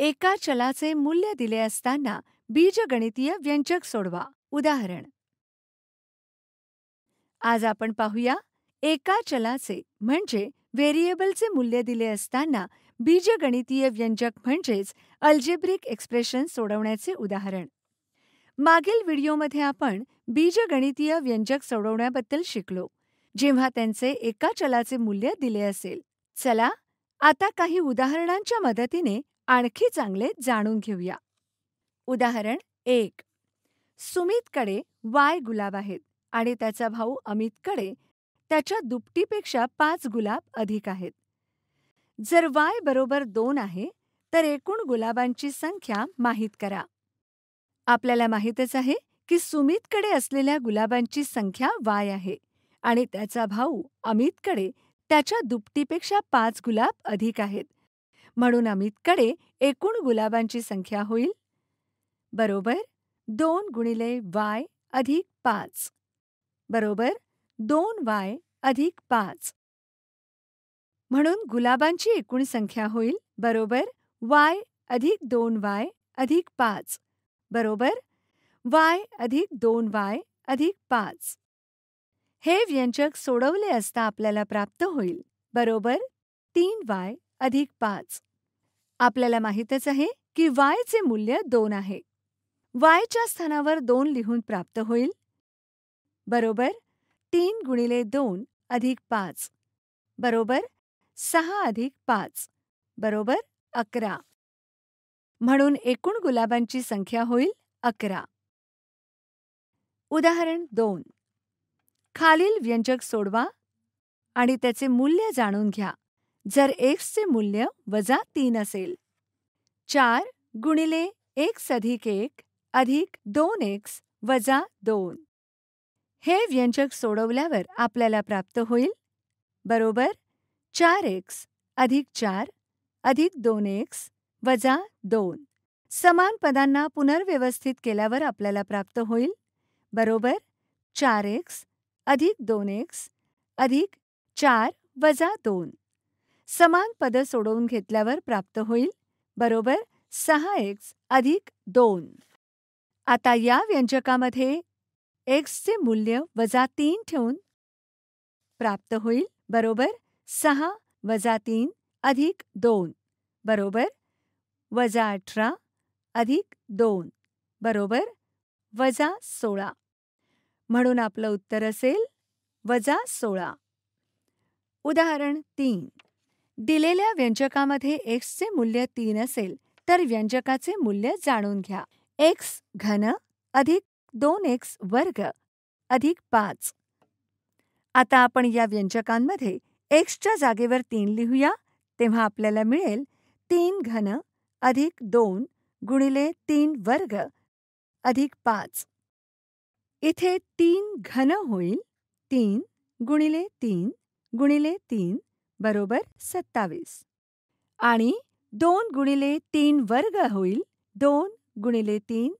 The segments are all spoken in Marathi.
एका चलाचे मूल्य दिले असताना बीजगणितीय व्यंजक सोडवा उदाहरण आज आपण पाहूया एका चलाचे म्हणजे व्हेरिएबलचे मूल्य दिले असताना बीजगणितीय व्यंजक म्हणजेच अल्जेब्रिक एक्सप्रेशन सोडवण्याचे उदाहरण मागील व्हिडिओमध्ये आपण बीजगणितीय व्यंजक सोडवण्याबद्दल शिकलो जेव्हा त्यांचे एका चलाचे मूल्य दिले असेल चला आता काही उदाहरणांच्या मदतीने आणखी चांगले जाणून घेऊया उदाहरण एक सुमितकडे वाय गुलाब आहेत आणि त्याचा भाऊ अमितकडे त्याच्या दुपटीपेक्षा पाच गुलाब अधिक आहेत जर वाय बरोबर दोन आहे तर एकूण गुलाबांची संख्या माहीत करा आपल्याला माहीतच आहे की सुमितकडे असलेल्या गुलाबांची संख्या वाय आहे आणि त्याचा भाऊ अमितकडे त्याच्या दुपटीपेक्षा पाच गुलाब अधिक आहेत म्हणून अमितकडे एकूण गुलाबांची संख्या होईल बरोबर दोन गुणिले वाय अधिक पाच बरोबर दोन वाय अधिक पाच म्हणून गुलाबांची एकूण संख्या होईल बरोबर वाय अधिक दोन वाय अधिक पाच बरोबर वाय अधिक दोन वाय अधिक पाच हे व्यंजक सोडवले असता आपल्याला प्राप्त होईल बरोबर तीन वाय अधिक पाच आपल्याला माहीतच आहे की वायचे मूल्य दोन आहे वायच्या स्थानावर दोन लिहून प्राप्त होईल बरोबर तीन गुणिले दोन अधिक पाच बरोबर सहा अधिक पाच बरोबर अकरा म्हणून एकूण गुलाबांची संख्या होईल अकरा उदाहरण दोन खालील व्यंजक सोडवा आणि त्याचे मूल्य जाणून घ्या जर एक्सचे मूल्य वजा तीन असेल चार गुणिले एक्स अधिक एक अधिक दोन एक्स वजा दोन हे व्यंजक सोडवल्यावर आपल्याला प्राप्त होईल बरोबर चार एक्स अधिक चार अधिक दोन एक्स वजा दोन समान पदांना पुनर्व्यवस्थित केल्यावर आपल्याला प्राप्त होईल बरोबर चार एक्स अधिक दोन एक्स अधिक चार वजा दोन समान पद सोडवून घेतल्यावर प्राप्त होईल बरोबर सहा एक्स अधिक दोन आता या व्यंजकामध्ये एक्सचे मूल्य वजा तीन ठेवून प्राप्त होईल बरोबर सहा वजा तीन अधिक दोन बरोबर वजा अठरा अधिक दोन बरोबर वजा सोळा म्हणून आपलं उत्तर असेल वजा सोळा उदाहरण तीन दिलेल्या व्यंजकामध्ये एक्सचे मूल्य तीन असेल तर व्यंजकाचे मूल्य जाणून घ्या एक्स घन अधिक दोन एक्स वर्ग अधिक पाच आता आपण या व्यंजकांमध्ये एक्सच्या जागेवर तीन लिहूया तेव्हा आपल्याला मिळेल तीन घन अधिक दोन गुणिले तीन वर्ग अधिक पाच इथे तीन घन होईल तीन गुणिले तीन गुणिले तीन बरोबर सत्तावीस आणि दोन गुणिले तीन वर्ग होईल दोन गुणिले तीन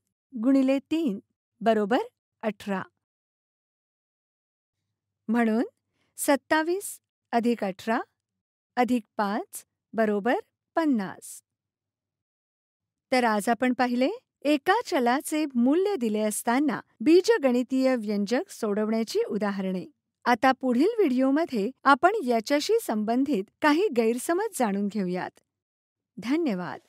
गुणिले तीन बरोबर अठरा म्हणून सत्तावीस अधिक अठरा अधिक पाच बरोबर पन्नास तर आज आपण पाहिले एका चलाचे मूल्य दिले असताना बीजगणितीय व्यंजक सोडवण्याची उदाहरणे आता पुढील व्हिडिओमध्ये आपण याच्याशी संबंधित काही गैरसमज जाणून घेऊयात धन्यवाद